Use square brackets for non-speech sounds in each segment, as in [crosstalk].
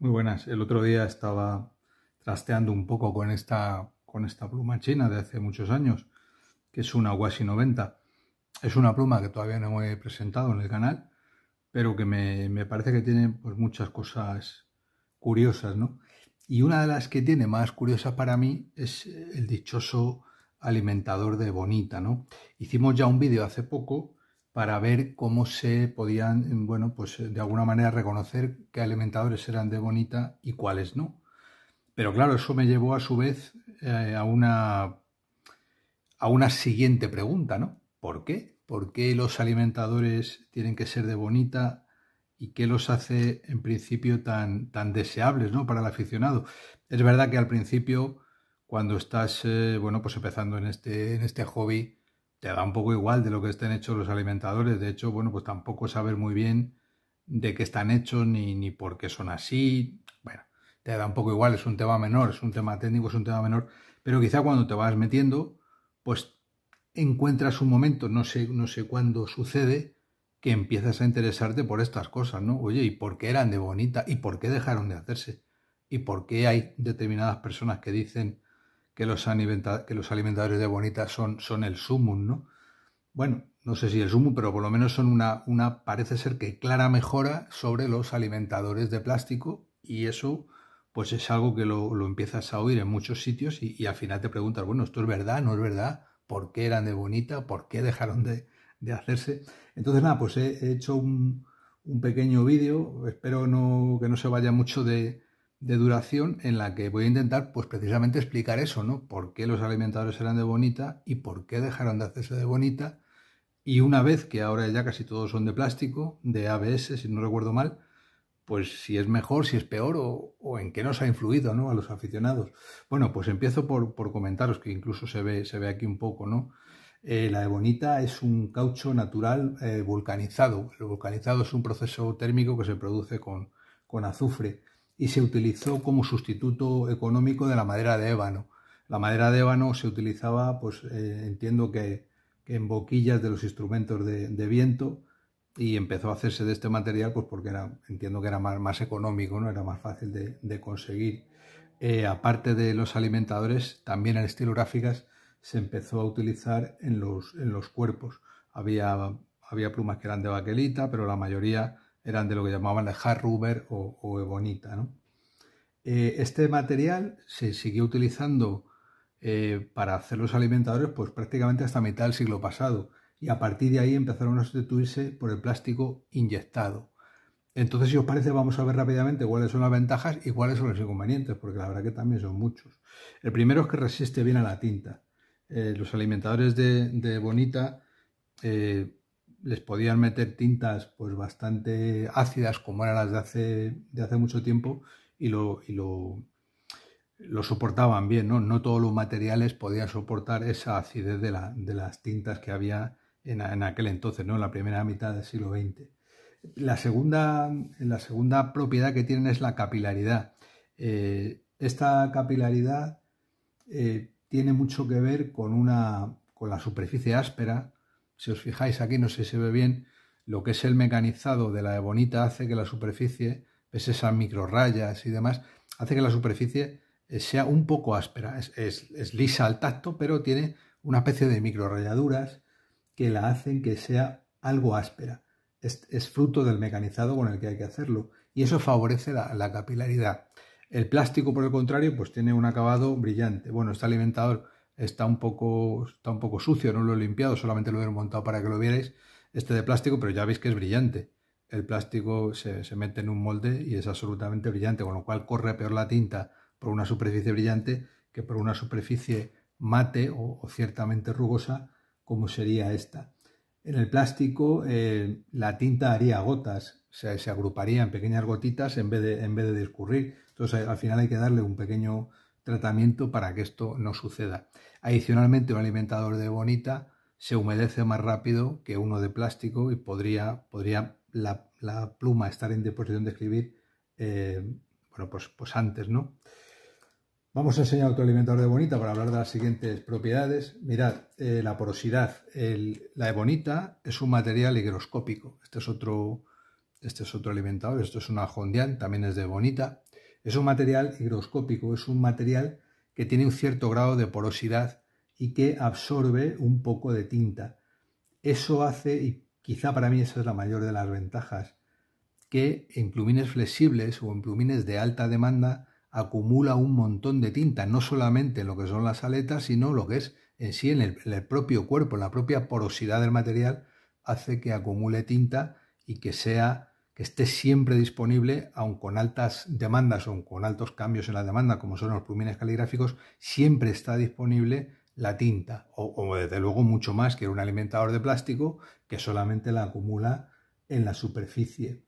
Muy buenas. El otro día estaba trasteando un poco con esta, con esta pluma china de hace muchos años, que es una Guasi 90. Es una pluma que todavía no he presentado en el canal, pero que me, parece que tiene pues, muchas cosas curiosas, ¿no? Y una de las que tiene más curiosas para mí es el dichoso alimentador de Bonita, ¿no? Hicimos ya un vídeo hace poco para ver cómo se podían, bueno, pues eh, de alguna manera reconocer qué alimentadores eran de bonita y cuáles no. Pero claro, eso me llevó a su vez eh, a, una, a una siguiente pregunta, ¿no? ¿Por qué? ¿Por qué los alimentadores tienen que ser de bonita y qué los hace en principio tan, tan deseables ¿no? para el aficionado? Es verdad que al principio, cuando estás eh, bueno, pues empezando en este, en este hobby, te da un poco igual de lo que estén hechos los alimentadores. De hecho, bueno, pues tampoco sabes muy bien de qué están hechos ni, ni por qué son así. Bueno, te da un poco igual, es un tema menor, es un tema técnico, es un tema menor. Pero quizá cuando te vas metiendo, pues encuentras un momento, no sé, no sé cuándo sucede, que empiezas a interesarte por estas cosas, ¿no? Oye, ¿y por qué eran de bonita? ¿Y por qué dejaron de hacerse? ¿Y por qué hay determinadas personas que dicen que los, que los alimentadores de bonita son, son el sumum, ¿no? Bueno, no sé si el sumum, pero por lo menos son una, una, parece ser que clara mejora sobre los alimentadores de plástico y eso pues es algo que lo, empiezas a oír en muchos sitios y, al final te preguntas, bueno, ¿esto es verdad? ¿No es verdad? ¿Por qué eran de bonita? ¿Por qué dejaron de, hacerse? Entonces, nada, pues he, hecho un, un pequeño vídeo, espero no, que no se vaya mucho de, de duración en la que voy a intentar pues precisamente explicar eso, ¿no? Por qué los alimentadores eran de bonita y por qué dejaron de hacerse de bonita. Y una vez que ahora ya casi todos son de plástico, de ABS, si no recuerdo mal, pues si es mejor, si es peor o, en qué nos ha influido, ¿no? A los aficionados. Bueno, pues empiezo por, comentaros, que incluso se ve, se ve aquí un poco, ¿no? Eh, la ebonita es un caucho natural eh, vulcanizado. El vulcanizado es un proceso térmico que se produce con, con azufre y se utilizó como sustituto económico de la madera de ébano. La madera de ébano se utilizaba, pues eh, entiendo que, en boquillas de los instrumentos de, viento y empezó a hacerse de este material pues porque era, entiendo que era más, más económico, ¿no? era más fácil de, conseguir. Eh, aparte de los alimentadores, también en estilográficas se empezó a utilizar en los, en los cuerpos. Había, había plumas que eran de baquelita, pero la mayoría eran de lo que llamaban la hard o, o ebonita. ¿no? Eh, este material se siguió utilizando eh, para hacer los alimentadores pues, prácticamente hasta mitad del siglo pasado y a partir de ahí empezaron a sustituirse por el plástico inyectado. Entonces, si os parece, vamos a ver rápidamente cuáles son las ventajas y cuáles son los inconvenientes, porque la verdad que también son muchos. El primero es que resiste bien a la tinta. Eh, los alimentadores de, Ebonita... Bonita les podían meter tintas pues bastante ácidas como eran las de hace, de hace mucho tiempo y lo, lo, soportaban bien, ¿no? todos los materiales podían soportar esa acidez de, las tintas que había en, aquel entonces, ¿no? En la primera mitad del siglo XX. La segunda, la segunda propiedad que tienen es la capilaridad. Eh, esta capilaridad eh, tiene mucho que ver con, una, con la superficie áspera si os fijáis aquí, no sé si se ve bien, lo que es el mecanizado de la ebonita hace que la superficie, pese esas micro rayas y demás, hace que la superficie eh, sea un poco áspera. Es, lisa al tacto, pero tiene una especie de micro rayaduras que la hacen que sea algo áspera. Es, fruto del mecanizado con el que hay que hacerlo y eso favorece la, capilaridad. El plástico, por el contrario, pues tiene un acabado brillante. Bueno, está alimentador está un poco, está un poco sucio, no lo he limpiado, solamente lo he montado para que lo vierais, este de plástico, pero ya veis que es brillante. El plástico se, mete en un molde y es absolutamente brillante, con lo cual corre peor la tinta por una superficie brillante que por una superficie mate o, ciertamente rugosa como sería esta. En el plástico eh, la tinta haría gotas, se, agruparía en pequeñas gotitas en vez de, en vez de discurrir. Entonces al final hay que darle un pequeño tratamiento para que esto no suceda. Adicionalmente, un alimentador de bonita se humedece más rápido que uno de plástico y podría, podría la, pluma estar en disposición de escribir eh, bueno, pues, pues, antes, ¿no? Vamos a enseñar otro alimentador de bonita para hablar de las siguientes propiedades. Mirad, eh, la porosidad. El, la ebonita es un material higroscópico. Este es otro, este es otro alimentador. Esto es una jondián, también es de bonita. Es un material higroscópico, es un material que tiene un cierto grado de porosidad y que absorbe un poco de tinta. Eso hace, y quizá para mí esa es la mayor de las ventajas, que en plumines flexibles o en plumines de alta demanda acumula un montón de tinta, no solamente en lo que son las aletas, sino lo que es en sí en el, propio cuerpo, la propia porosidad del material, hace que acumule tinta y que sea que esté siempre disponible, aun con altas demandas o con altos cambios en la demanda, como son los plumines caligráficos, siempre está disponible la tinta, o, desde luego mucho más que un alimentador de plástico que solamente la acumula en la superficie.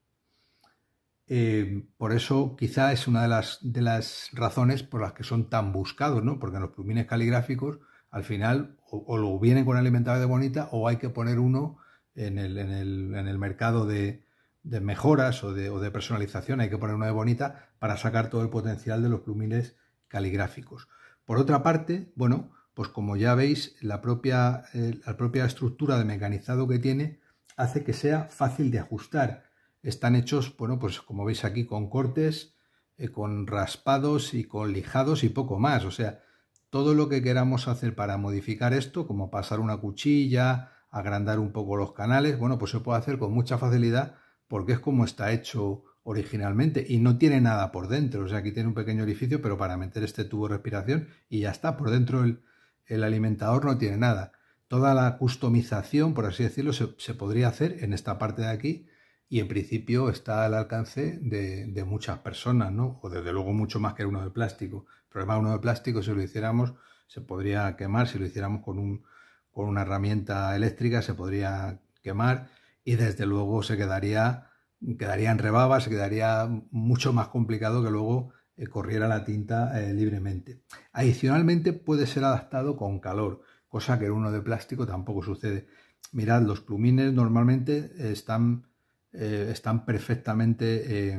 Eh, por eso quizá es una de las, razones por las que son tan buscados, ¿no? Porque los plumines caligráficos al final o, lo vienen con alimentador de bonita o hay que poner uno en el mercado de, de mejoras o de, personalización, hay que poner una de bonita para sacar todo el potencial de los plumines caligráficos. Por otra parte, bueno, pues como ya veis, la propia, eh, la propia estructura de mecanizado que tiene hace que sea fácil de ajustar. Están hechos, bueno, pues como veis aquí, con cortes, eh, con raspados y con lijados y poco más. O sea, todo lo que queramos hacer para modificar esto, como pasar una cuchilla, agrandar un poco los canales, bueno, pues se puede hacer con mucha facilidad porque es como está hecho originalmente y no tiene nada por dentro. O sea, aquí tiene un pequeño orificio, pero para meter este tubo de respiración y ya está. Por dentro el, alimentador no tiene nada. Toda la customización, por así decirlo, se, podría hacer en esta parte de aquí y en principio está al alcance de, muchas personas, ¿no? O desde luego mucho más que uno de plástico. Pero además uno de plástico, si lo hiciéramos, se podría quemar, si lo hiciéramos con, un, con una herramienta eléctrica, se podría quemar y desde luego se quedaría, en rebaba, se quedaría mucho más complicado que luego eh, corriera la tinta eh, libremente. Adicionalmente puede ser adaptado con calor, cosa que en uno de plástico tampoco sucede. Mirad, los plumines normalmente están, eh, están perfectamente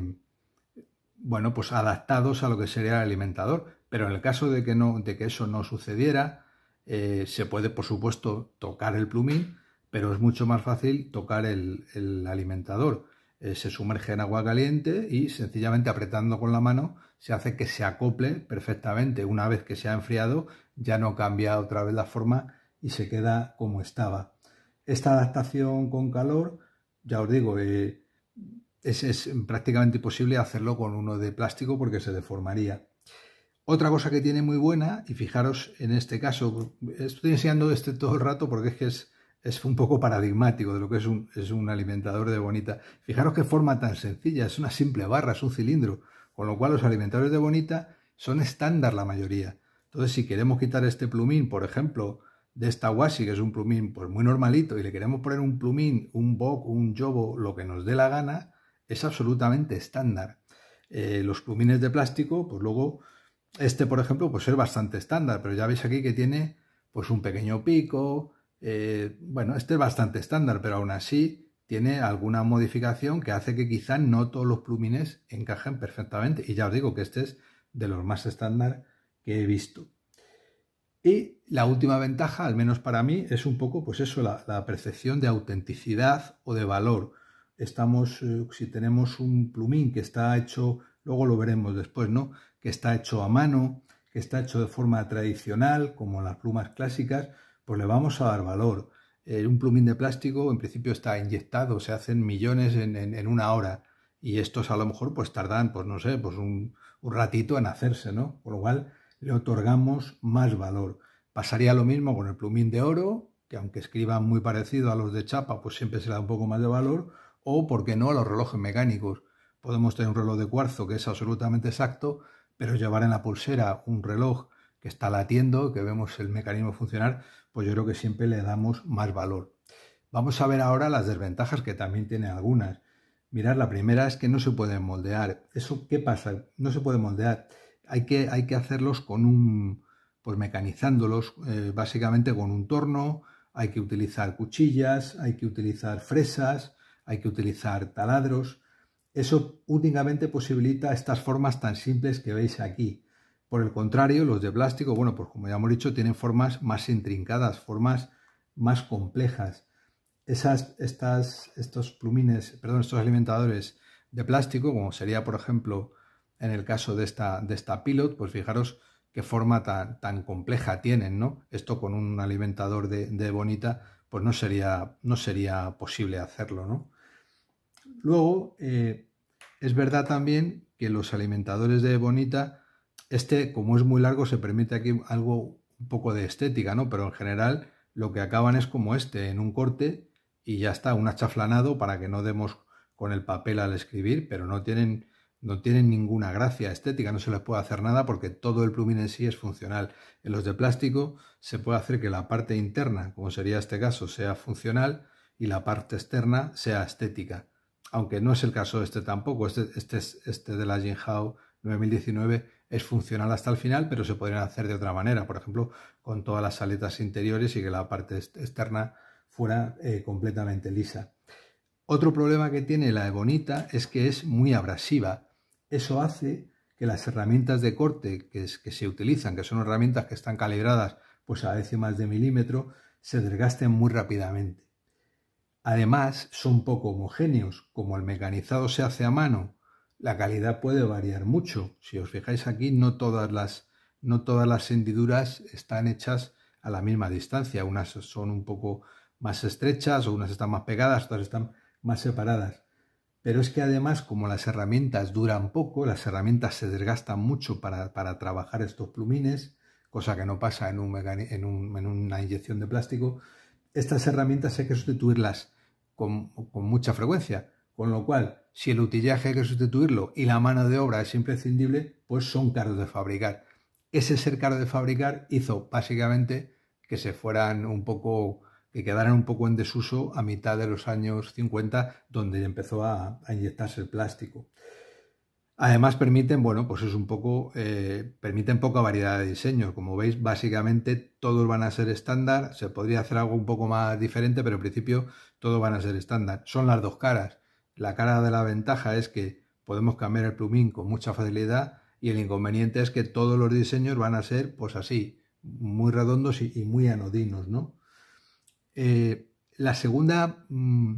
bueno, pues adaptados a lo que sería el alimentador, pero en el caso de que, de que eso no sucediera, se puede, por supuesto, tocar el plumín pero es mucho más fácil tocar el, alimentador. Eh, se sumerge en agua caliente y sencillamente apretando con la mano se hace que se acople perfectamente. Una vez que se ha enfriado ya no cambia otra vez la forma y se queda como estaba. Esta adaptación con calor, ya os digo, eh, es, es prácticamente imposible hacerlo con uno de plástico porque se deformaría. Otra cosa que tiene muy buena, y fijaros en este caso, estoy enseñando este todo el rato porque es que es, es un poco paradigmático de lo que es un, alimentador de bonita. Fijaros qué forma tan sencilla, es una simple barra, es un cilindro, con lo cual los alimentadores de bonita son estándar la mayoría. Entonces, si queremos quitar este plumín, por ejemplo, de esta washi, que es un plumín pues, muy normalito, y le queremos poner un plumín, un boc un yobo, lo que nos dé la gana, es absolutamente estándar. Eh, los plumines de plástico, pues luego, este por ejemplo, pues es bastante estándar, pero ya veis aquí que tiene pues un pequeño pico, eh, bueno, este es bastante estándar, pero aún así tiene alguna modificación que hace que quizá no todos los plumines encajen perfectamente. Y ya os digo que este es de los más estándar que he visto. Y la última ventaja, al menos para mí, es un poco, pues eso, la, percepción de autenticidad o de valor. Estamos, eh, si tenemos un plumín que está hecho, luego lo veremos después, ¿no? Que está hecho a mano, que está hecho de forma tradicional, como las plumas clásicas, pues le vamos a dar valor. Eh, un plumín de plástico en principio está inyectado, se hacen millones en, una hora y estos a lo mejor pues tardan, pues no sé, pues un, ratito en hacerse, ¿no? Por lo cual le otorgamos más valor. Pasaría lo mismo con el plumín de oro, que aunque escriban muy parecido a los de chapa, pues siempre se le da un poco más de valor, o, por qué no, a los relojes mecánicos. Podemos tener un reloj de cuarzo que es absolutamente exacto, pero llevar en la pulsera un reloj que está latiendo, que vemos el mecanismo funcionar, pues yo creo que siempre le damos más valor. Vamos a ver ahora las desventajas que también tiene algunas. Mirad, la primera es que no se pueden moldear. ¿Eso qué pasa? No se puede moldear. Hay que, hacerlos con un, pues mecanizándolos, eh, básicamente con un torno, hay que utilizar cuchillas, hay que utilizar fresas, hay que utilizar taladros. Eso únicamente posibilita estas formas tan simples que veis aquí. Por el contrario, los de plástico, bueno, pues como ya hemos dicho, tienen formas más intrincadas, formas más complejas. Esas, estas, estos plumines, perdón, estos alimentadores de plástico, como sería, por ejemplo, en el caso de esta, de esta pilot, pues fijaros qué forma tan, tan compleja tienen, ¿no? Esto con un alimentador de, bonita, pues no sería, no sería posible hacerlo, ¿no? Luego, eh, es verdad también que los alimentadores de bonita este, como es muy largo, se permite aquí algo un poco de estética, ¿no? Pero en general lo que acaban es como este, en un corte y ya está, un achaflanado para que no demos con el papel al escribir, pero no tienen, no tienen ninguna gracia estética, no se les puede hacer nada porque todo el plumín en sí es funcional. En los de plástico se puede hacer que la parte interna, como sería este caso, sea funcional y la parte externa sea estética. Aunque no es el caso este tampoco, este, este es este de la Jinhao 2019 es funcional hasta el final, pero se podrían hacer de otra manera, por ejemplo, con todas las aletas interiores y que la parte externa fuera eh, completamente lisa. Otro problema que tiene la ebonita es que es muy abrasiva. Eso hace que las herramientas de corte que, se utilizan, que son herramientas que están calibradas pues a décimas de milímetro, se desgasten muy rápidamente. Además, son poco homogéneos, como el mecanizado se hace a mano la calidad puede variar mucho. Si os fijáis aquí, no todas las, no todas las hendiduras están hechas a la misma distancia. Unas son un poco más estrechas, o unas están más pegadas, otras están más separadas. Pero es que además, como las herramientas duran poco, las herramientas se desgastan mucho para, trabajar estos plumines, cosa que no pasa en, una inyección de plástico, estas herramientas hay que sustituirlas con mucha frecuencia. Con lo cual, si el utillaje hay que sustituirlo y la mano de obra es imprescindible, pues son caros de fabricar. Ese ser caro de fabricar hizo básicamente que se fueran un poco, que quedaran un poco en desuso a mitad de los años 50, donde empezó a, inyectarse el plástico. Además permiten, bueno, pues es un poco, eh, permiten poca variedad de diseños. Como veis, básicamente todos van a ser estándar. Se podría hacer algo un poco más diferente, pero en principio todos van a ser estándar. Son las dos caras. La cara de la ventaja es que podemos cambiar el plumín con mucha facilidad y el inconveniente es que todos los diseños van a ser pues así, muy redondos y, muy anodinos, ¿no? Eh, la segunda, mm,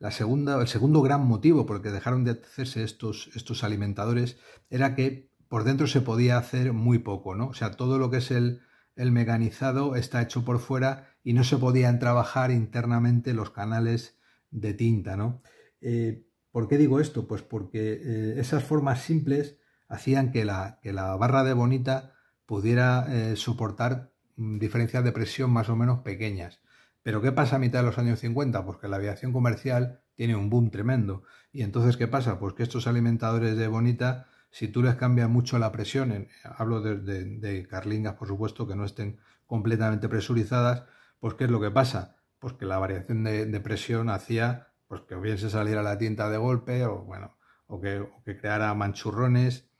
la segunda, el segundo gran motivo por el que dejaron de hacerse estos, estos alimentadores era que por dentro se podía hacer muy poco, ¿no? O sea, todo lo que es el, el mecanizado está hecho por fuera y no se podían trabajar internamente los canales de tinta, ¿no? Eh, ¿Por qué digo esto? Pues porque eh, esas formas simples hacían que la, barra de bonita pudiera eh, soportar mm, diferencias de presión más o menos pequeñas. Pero ¿qué pasa a mitad de los años 50? Pues que la aviación comercial tiene un boom tremendo. ¿Y entonces qué pasa? Pues que estos alimentadores de bonita, si tú les cambias mucho la presión, hablo de, carlingas por supuesto, que no estén completamente presurizadas, pues ¿qué es lo que pasa? Pues que la variación de presión hacía pues que hubiese salido a la tinta de golpe o, bueno, o que, o que creara manchurrones.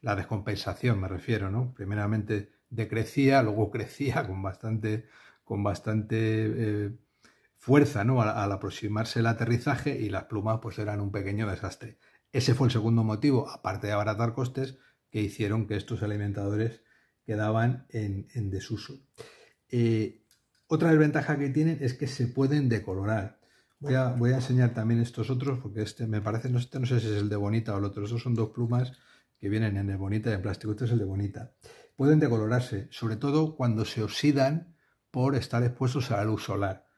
La descompensación, me refiero, ¿no? Primeramente decrecía, luego crecía [laughs] con bastante, con bastante eh, fuerza Al, aproximarse el aterrizaje y las plumas pues eran un pequeño desastre. Ese fue el segundo motivo, aparte de abaratar costes, que hicieron que estos alimentadores quedaban en, desuso. Eh, otra desventaja que tienen es que se pueden decolorar. Voy a, voy a enseñar también estos otros, porque este me parece, no, sé este si es el de Bonita o el otro, estos son dos plumas que vienen en el Bonita y en plástico, este es el de Bonita. Pueden decolorarse, sobre todo cuando se oxidan por estar expuestos a la luz solar.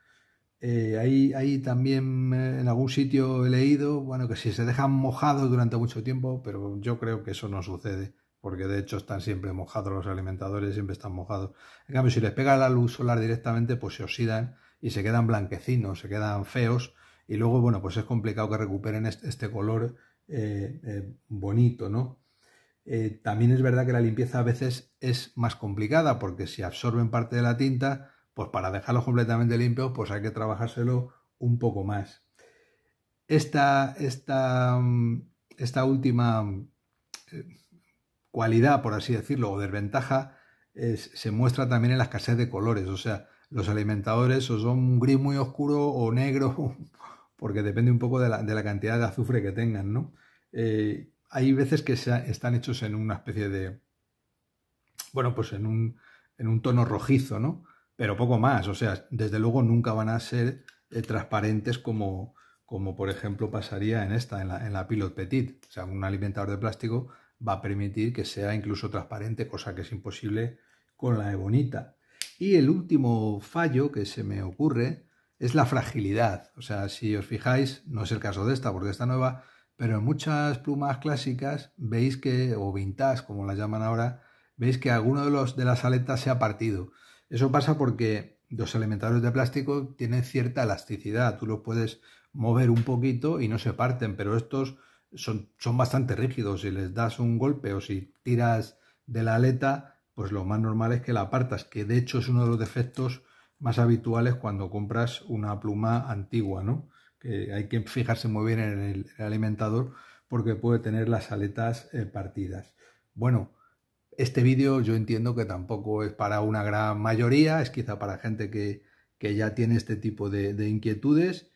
Eh, ahí, ahí, también eh, en algún sitio he leído, bueno, que si se dejan mojados durante mucho tiempo, pero yo creo que eso no sucede, porque de hecho están siempre mojados los alimentadores, siempre están mojados. En cambio, si les pega la luz solar directamente, pues se oxidan y se quedan blanquecinos, se quedan feos y luego, bueno, pues es complicado que recuperen este color eh, eh, bonito, ¿no? Eh, también es verdad que la limpieza a veces es más complicada porque si absorben parte de la tinta, pues para dejarlo completamente limpio, pues hay que trabajárselo un poco más. Esta, esta última cualidad, por así decirlo, o desventaja, se muestra también en la escasez de colores. O sea, los alimentadores son un gris muy oscuro o negro, [laughs] porque depende un poco de la, cantidad de azufre que tengan, eh, hay veces que están hechos en una especie de, bueno, pues en un, en un tono rojizo, ¿no? Pero poco más, o sea, desde luego nunca van a ser eh, transparentes como, como por ejemplo pasaría en esta, en la, en la Pilot Petit. O sea, un alimentador de plástico va a permitir que sea incluso transparente, cosa que es imposible con la ebonita. Y el último fallo que se me ocurre es la fragilidad. O sea, si os fijáis, no es el caso de esta porque está nueva, pero en muchas plumas clásicas veis que, o vintage como las llaman ahora, veis que alguno de, los, de las aletas se ha partido. Eso pasa porque los alimentadores de plástico tienen cierta elasticidad, tú los puedes mover un poquito y no se parten, pero estos son, son bastante rígidos, si les das un golpe o si tiras de la aleta, pues lo más normal es que la apartas, que de hecho es uno de los defectos más habituales cuando compras una pluma antigua, ¿no? Que hay que fijarse muy bien en el, alimentador porque puede tener las aletas eh, partidas. Bueno, este vídeo yo entiendo que tampoco es para una gran mayoría, es quizá para gente que, que ya tiene este tipo de, inquietudes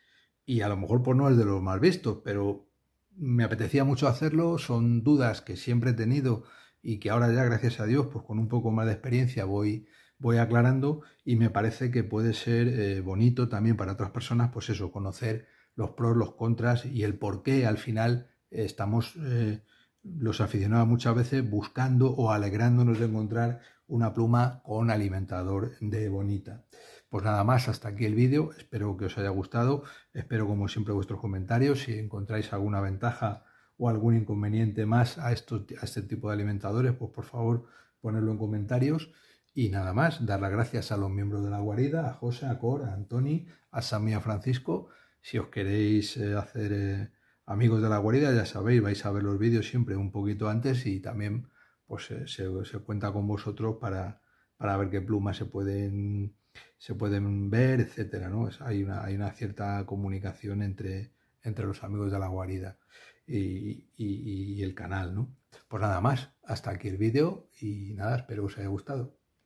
y a lo mejor por pues, no es de los más vistos, pero me apetecía mucho hacerlo, son dudas que siempre he tenido y que ahora ya, gracias a Dios, pues con un poco más de experiencia voy, voy aclarando y me parece que puede ser eh, bonito también para otras personas, pues eso, conocer los pros, los contras y el por qué al final estamos eh, los aficionados muchas veces buscando o alegrándonos de encontrar una pluma con alimentador de bonita. Pues nada más, hasta aquí el vídeo, espero que os haya gustado, espero como siempre vuestros comentarios, si encontráis alguna ventaja o algún inconveniente más a, estos, a este tipo de alimentadores, pues por favor ponerlo en comentarios. Y nada más, dar las gracias a los miembros de la guarida, a José, a Cor, a Antoni, a Sammy, a Francisco. Si os queréis eh, hacer eh, amigos de la guarida, ya sabéis, vais a ver los vídeos siempre un poquito antes y también pues eh, se, cuenta con vosotros para, ver qué plumas se pueden, se pueden ver, etcétera, ¿no? hay, una, hay una cierta comunicación entre, entre los amigos de la guarida y, el canal, ¿no? Pues nada más, hasta aquí el vídeo y nada, espero que os haya gustado.